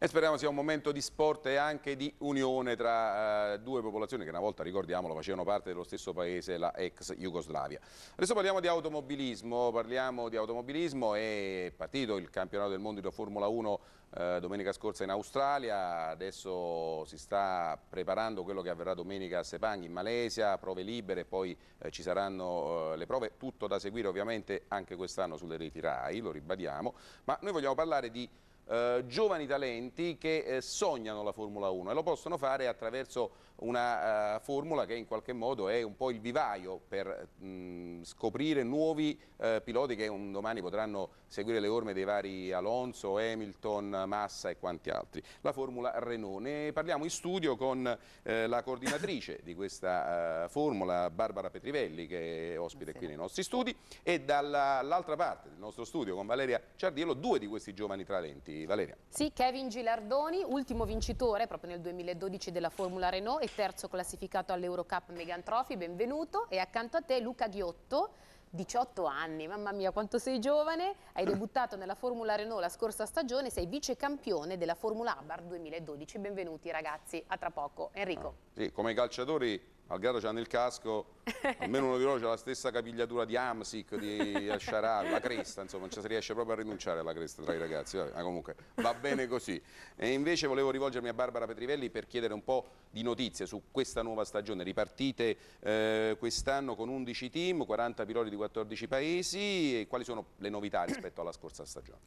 E speriamo sia un momento di sport e anche di unione tra eh, due popolazioni che una volta, ricordiamolo, facevano parte dello stesso paese, la ex Jugoslavia. Adesso parliamo di automobilismo, parliamo di automobilismo è partito il campionato del mondo di Formula 1 eh, domenica scorsa in Australia, adesso si sta preparando quello che avverrà domenica a Sepang in Malesia, prove libere, poi eh, ci saranno eh, le prove, tutto da seguire ovviamente anche quest'anno sulle reti RAI, lo ribadiamo, ma noi vogliamo parlare di eh, giovani talenti che eh, sognano la Formula 1 e lo possono fare attraverso una uh, formula che in qualche modo è un po' il vivaio per mh, scoprire nuovi uh, piloti che un domani potranno seguire le orme dei vari Alonso, Hamilton, Massa e quanti altri. La formula Renault. Ne parliamo in studio con uh, la coordinatrice di questa formula, Barbara Petrivelli, che è ospite Buonasera. qui nei nostri studi, e dall'altra parte del nostro studio con Valeria Ciardiello, due di questi giovani talenti. Valeria. Sì, Kevin Gilardoni, ultimo vincitore proprio nel 2012 della Formula Renault e terzo classificato all'Eurocup Megan Trophy, benvenuto. E accanto a te Luca Ghiotto, 18 anni, mamma mia quanto sei giovane, hai debuttato nella Formula Renault la scorsa stagione, sei vice campione della Formula Abar 2012, benvenuti ragazzi, a tra poco. Enrico. Ah, sì, come calciatori Algaro c'ha nel casco almeno uno di loro ha la stessa capigliatura di Amsic, di Asciarà, la cresta, insomma, non ci si riesce proprio a rinunciare alla cresta tra i ragazzi, ma comunque va bene così. E invece volevo rivolgermi a Barbara Petrivelli per chiedere un po' di notizie su questa nuova stagione. Ripartite eh, quest'anno con 11 team, 40 piloti di 14 paesi, e quali sono le novità rispetto alla scorsa stagione?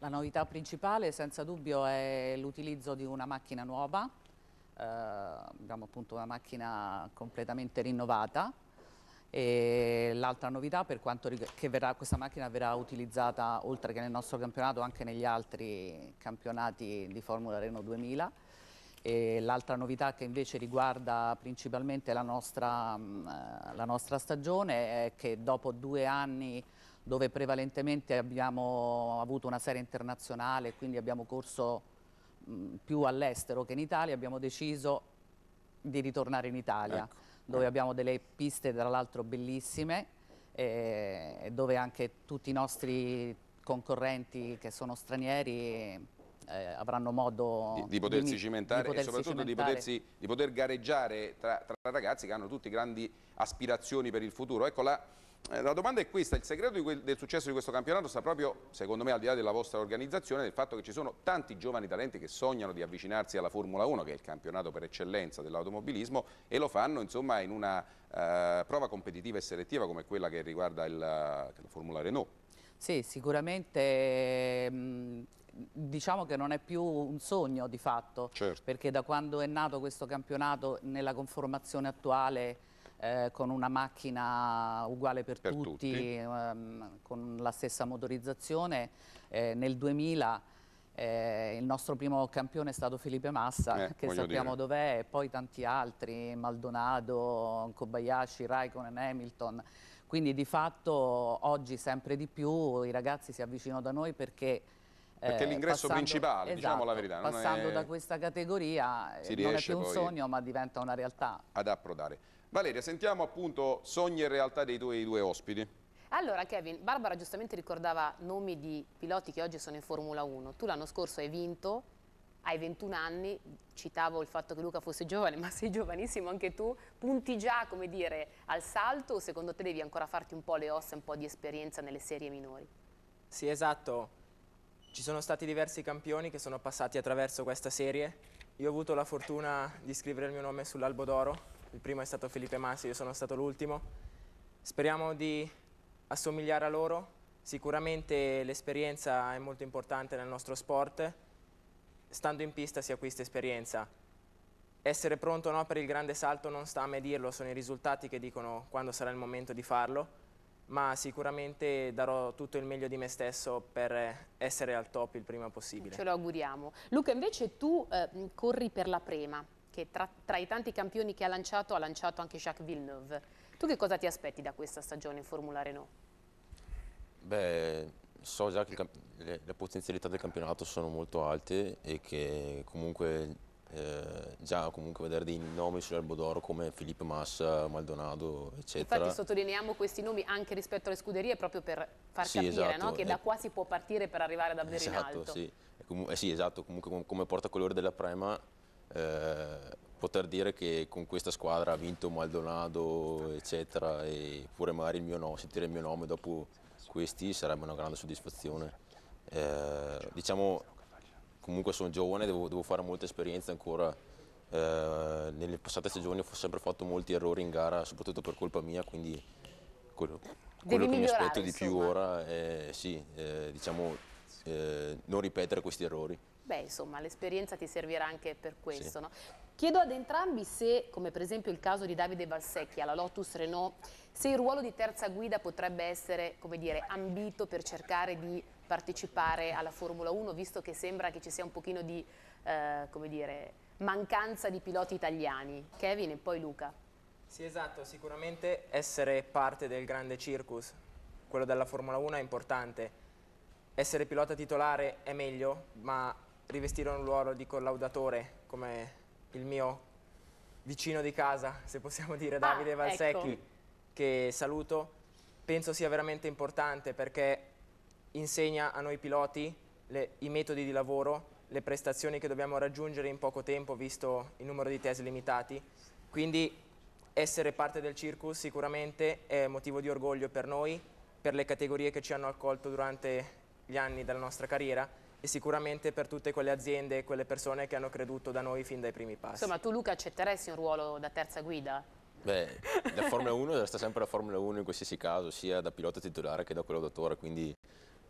La novità principale senza dubbio è l'utilizzo di una macchina nuova eh, abbiamo appunto una macchina completamente rinnovata e l'altra novità per quanto che verrà, questa macchina verrà utilizzata oltre che nel nostro campionato anche negli altri campionati di Formula Renault 2000 l'altra novità che invece riguarda principalmente la nostra, mm, eh, la nostra stagione è che dopo due anni dove prevalentemente abbiamo avuto una serie internazionale quindi abbiamo corso più all'estero che in Italia, abbiamo deciso di ritornare in Italia, ecco. dove abbiamo delle piste tra l'altro bellissime, eh, dove anche tutti i nostri concorrenti che sono stranieri eh, avranno modo di, di potersi di, cimentare di potersi e soprattutto cimentare. Potersi, di, poter gareggiare tra, tra, ragazzi che hanno tutti grandi aspirazioni per il futuro. Ecco la eh, la domanda è questa, il segreto quel, del successo di questo campionato sta proprio, secondo me, al di là della vostra organizzazione, nel fatto che ci sono tanti giovani talenti che sognano di avvicinarsi alla Formula 1, che è il campionato per eccellenza dell'automobilismo, e lo fanno insomma, in una eh, prova competitiva e selettiva come quella che riguarda il, la Formula Renault. Sì, sicuramente diciamo che non è più un sogno di fatto, certo. perché da quando è nato questo campionato nella conformazione attuale eh, con una macchina uguale per, per tutti, tutti. Ehm, con la stessa motorizzazione. Eh, nel 2000 eh, il nostro primo campione è stato Felipe Massa, eh, che sappiamo dov'è, e poi tanti altri, Maldonado, Kobayashi, Raikkonen, Hamilton. Quindi di fatto oggi sempre di più i ragazzi si avvicinano da noi perché perché eh, l'ingresso principale, esatto, diciamo la esatto, verità. Passando è, da questa categoria non è più un sogno ma diventa una realtà. Ad approdare. Valeria, sentiamo appunto sogni e realtà dei tuoi due ospiti. Allora Kevin, Barbara giustamente ricordava nomi di piloti che oggi sono in Formula 1. Tu l'anno scorso hai vinto, hai 21 anni, citavo il fatto che Luca fosse giovane, ma sei giovanissimo anche tu. Punti già, come dire, al salto o secondo te devi ancora farti un po' le ossa, un po' di esperienza nelle serie minori? Sì, esatto. Ci sono stati diversi campioni che sono passati attraverso questa serie. Io ho avuto la fortuna di scrivere il mio nome sull'albo d'oro il primo è stato Felipe Massi, io sono stato l'ultimo. Speriamo di assomigliare a loro, sicuramente l'esperienza è molto importante nel nostro sport, stando in pista si acquista esperienza. Essere pronto o no per il grande salto non sta a me dirlo, sono i risultati che dicono quando sarà il momento di farlo, ma sicuramente darò tutto il meglio di me stesso per essere al top il prima possibile. Ce lo auguriamo. Luca, invece tu eh, corri per la prema, che tra, tra, i tanti campioni che ha lanciato ha lanciato anche Jacques Villeneuve. Tu che cosa ti aspetti da questa stagione in Formula Renault? Beh, so già che le, le potenzialità del campionato sono molto alte e che comunque eh, già comunque vedere dei nomi sull'Albo d'Oro come Filippo Massa, Maldonado, eccetera. Infatti sottolineiamo questi nomi anche rispetto alle scuderie proprio per far sì, capire esatto. no? che da eh. qua si può partire per arrivare davvero esatto, in alto. Sì. Eh, sì, esatto, comunque com come portacolore della Prema eh, poter dire che con questa squadra ha vinto Maldonado, eccetera, e pure magari il mio nome, sentire il mio nome dopo questi sarebbe una grande soddisfazione. Eh, diciamo, comunque sono giovane, devo, devo fare molta esperienza ancora. Eh, nelle passate stagioni ho sempre fatto molti errori in gara, soprattutto per colpa mia, quindi quello, quello che mi aspetto di più ora è sì, eh, diciamo, eh, non ripetere questi errori beh insomma l'esperienza ti servirà anche per questo. Sì. No? Chiedo ad entrambi se, come per esempio il caso di Davide Valsecchi alla Lotus Renault, se il ruolo di terza guida potrebbe essere come dire, ambito per cercare di partecipare alla Formula 1, visto che sembra che ci sia un pochino di eh, come dire, mancanza di piloti italiani. Kevin e poi Luca. Sì, esatto, sicuramente essere parte del grande circus, quello della Formula 1 è importante. Essere pilota titolare è meglio, ma rivestire un ruolo di collaudatore come il mio vicino di casa, se possiamo dire, ah, Davide ah, Valsecchi, ecco. che saluto, penso sia veramente importante perché insegna a noi piloti le, i metodi di lavoro, le prestazioni che dobbiamo raggiungere in poco tempo, visto il numero di test limitati. Quindi essere parte del circus sicuramente è motivo di orgoglio per noi, per le categorie che ci hanno accolto durante gli anni della nostra carriera e sicuramente per tutte quelle aziende e quelle persone che hanno creduto da noi fin dai primi passi. Insomma, tu Luca accetteresti un ruolo da terza guida? Beh, la Formula 1 resta sempre la Formula 1 in qualsiasi caso, sia da pilota titolare che da quello d'autore, quindi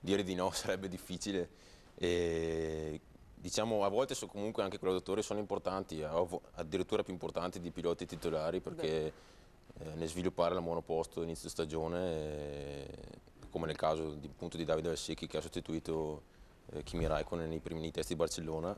dire di no sarebbe difficile. E, diciamo, a volte so, comunque anche quello d'autore sono importanti, addirittura più importanti di piloti titolari perché eh, nel sviluppare la monoposto inizio stagione, eh, come nel caso di, appunto, di Davide Alsecchi che ha sostituito eh, Kimi Raikkonen nei primi test di Barcellona.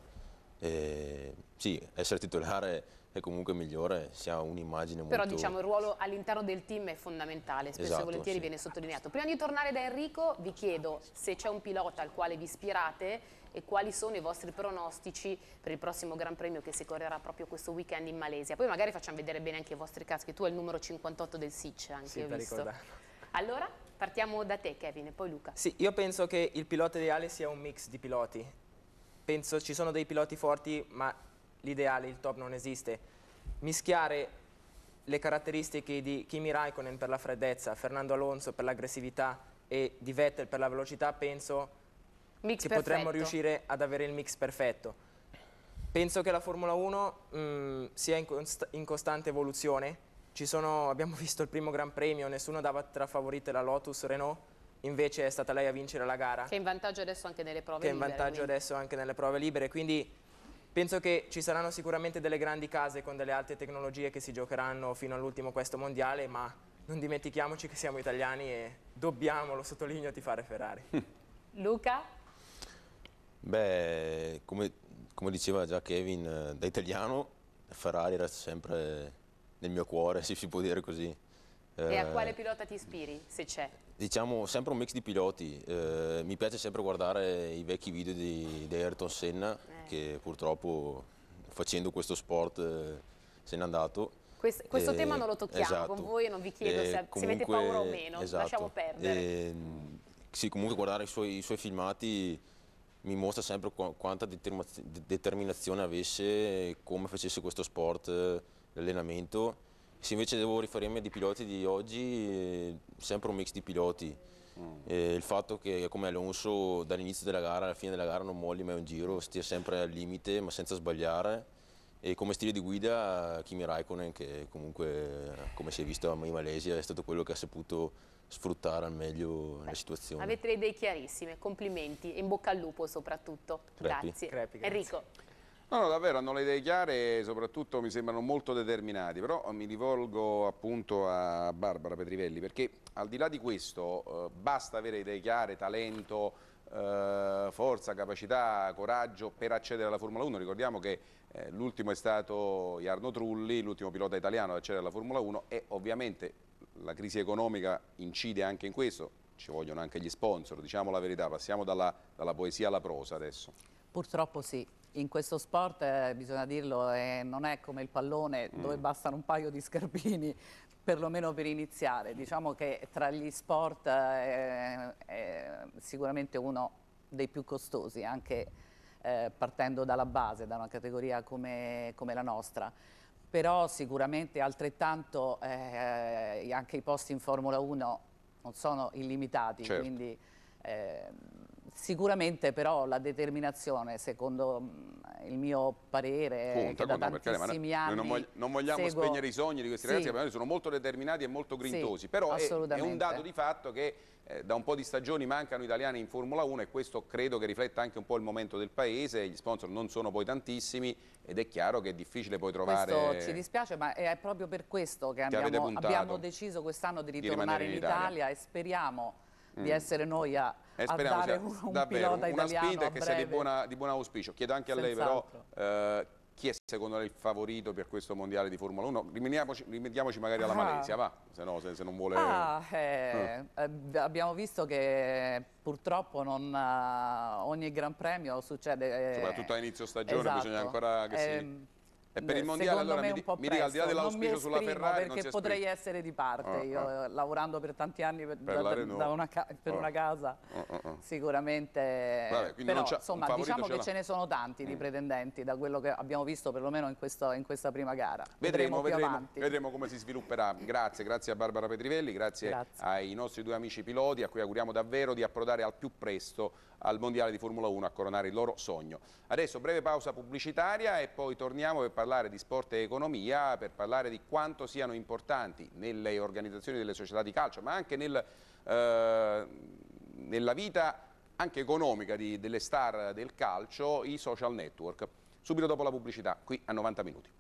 Eh, sì, essere titolare è comunque migliore, si ha un'immagine molto... Però diciamo il ruolo all'interno del team è fondamentale, spesso e esatto, volentieri sì. viene sottolineato. Prima di tornare da Enrico vi chiedo se c'è un pilota al quale vi ispirate e quali sono i vostri pronostici per il prossimo Gran Premio che si correrà proprio questo weekend in Malesia. Poi magari facciamo vedere bene anche i vostri caschi, tu hai il numero 58 del SIC anche, sì, ho visto. Ricordare. Allora? Partiamo da te Kevin e poi Luca. Sì, io penso che il pilota ideale sia un mix di piloti. Penso ci sono dei piloti forti, ma l'ideale, il top non esiste. Mischiare le caratteristiche di Kimi Raikkonen per la freddezza, Fernando Alonso per l'aggressività e di Vettel per la velocità, penso mix che perfetto. potremmo riuscire ad avere il mix perfetto. Penso che la Formula 1 mh, mm, sia in, const in costante evoluzione sono, abbiamo visto il primo Gran Premio, nessuno dava tra favorite la Lotus Renault, invece è stata lei a vincere la gara. Che è in vantaggio adesso anche nelle prove libere. Che è in vantaggio quindi. adesso anche nelle prove libere, quindi penso che ci saranno sicuramente delle grandi case con delle alte tecnologie che si giocheranno fino all'ultimo questo mondiale, ma non dimentichiamoci che siamo italiani e dobbiamo, lo sottolineo, ti fare Ferrari. Luca? Beh, come, come diceva già Kevin, eh, da italiano Ferrari resta sempre nel mio cuore, se si può dire così. E a eh, quale pilota ti ispiri, se c'è? Diciamo, sempre un mix di piloti. Eh, mi piace sempre guardare i vecchi video di, di Ayrton Senna, eh. che purtroppo facendo questo sport eh, se n'è andato. Questo, questo eh, tema non lo tocchiamo esatto. con voi, non vi chiedo se, eh, comunque, se, avete paura o meno, esatto. lasciamo perdere. Ehm, sì, comunque guardare i suoi, i suoi, filmati mi mostra sempre qu quanta determinazione avesse e come facesse questo sport l'allenamento. Se invece devo riferirmi ai piloti di oggi, sempre un mix di piloti. Mm. Eh, il fatto che come Alonso dall'inizio della gara alla fine della gara non molli mai un giro, stia sempre al limite ma senza sbagliare. E come stile di guida Kimi Raikkonen che comunque come si è visto in Malesia è stato quello che ha saputo sfruttare al meglio Beh, la situazione. Avete le idee chiarissime, complimenti e in bocca al lupo soprattutto. Crepi. Grazie. Crepi, grazie. Enrico. No, no, davvero, hanno le idee chiare e soprattutto mi sembrano molto determinati, però mi rivolgo appunto a Barbara Petrivelli perché al di là di questo eh, basta avere idee chiare, talento, eh, forza, capacità, coraggio per accedere alla Formula 1, ricordiamo che eh, l'ultimo è stato Jarno Trulli, l'ultimo pilota italiano ad accedere alla Formula 1 e ovviamente la crisi economica incide anche in questo, ci vogliono anche gli sponsor, diciamo la verità, passiamo dalla, dalla poesia alla prosa adesso. Purtroppo sì, in questo sport, eh, bisogna dirlo, eh, non è come il pallone mm. dove bastano un paio di scarpini perlomeno per iniziare. Diciamo che tra gli sport eh, è sicuramente uno dei più costosi, anche eh, partendo dalla base, da una categoria come, come la nostra. Però sicuramente altrettanto eh, anche i posti in Formula 1 non sono illimitati, certo. quindi ehm, Sicuramente però la determinazione, secondo mm, il mio parere, Conta, da tantissimi anni... Non, voglio, non, vogliamo seguo... spegnere i sogni di questi sì. ragazzi che sono molto determinati e molto grintosi, sì, però è, è, un dato di fatto che eh, da un po' di stagioni mancano italiani in Formula 1 e questo credo che rifletta anche un po' il momento del paese, gli sponsor non sono poi tantissimi ed è chiaro che è difficile poi trovare... Questo ci dispiace ma è proprio per questo che abbiamo, abbiamo deciso quest'anno di ritornare di in, in Italia e speriamo di mm. essere noi a, eh, a dare un, un davvero, pilota una spinta che sia di, buona, di, buon auspicio. Chiedo anche a lei però... Eh, chi è secondo lei il favorito per questo mondiale di Formula 1? Rimediamoci magari alla ah. Malesia, va, se, no, se, se non vuole... Ah, eh, mm. eh. Abbiamo visto che purtroppo non, eh, ogni Gran Premio succede... Eh, Soprattutto a inizio stagione esatto. bisogna ancora che eh, si ehm, e per eh, il mondiale allora mi, mi dica al di là dell'auspicio sulla Ferrari perché potrei essere di parte oh, io ah. Eh, lavorando per tanti anni per, per, da, da una, per oh. una, casa oh, oh, oh. sicuramente Vabbè, però insomma diciamo ce che ce ne sono tanti mm. di pretendenti da quello che abbiamo visto perlomeno in, questo, in questa prima gara vedremo, vedremo, vedremo, come si svilupperà grazie, grazie a Barbara Petrivelli grazie, grazie ai nostri due amici piloti a cui auguriamo davvero di approdare al più presto al mondiale di Formula 1 a coronare il loro sogno adesso breve pausa pubblicitaria e poi torniamo per parlare parlare di sport e economia, per parlare di quanto siano importanti nelle organizzazioni delle società di calcio, ma anche nel, eh, nella vita anche economica di, delle star del calcio, i social network. Subito dopo la pubblicità, qui a 90 minuti.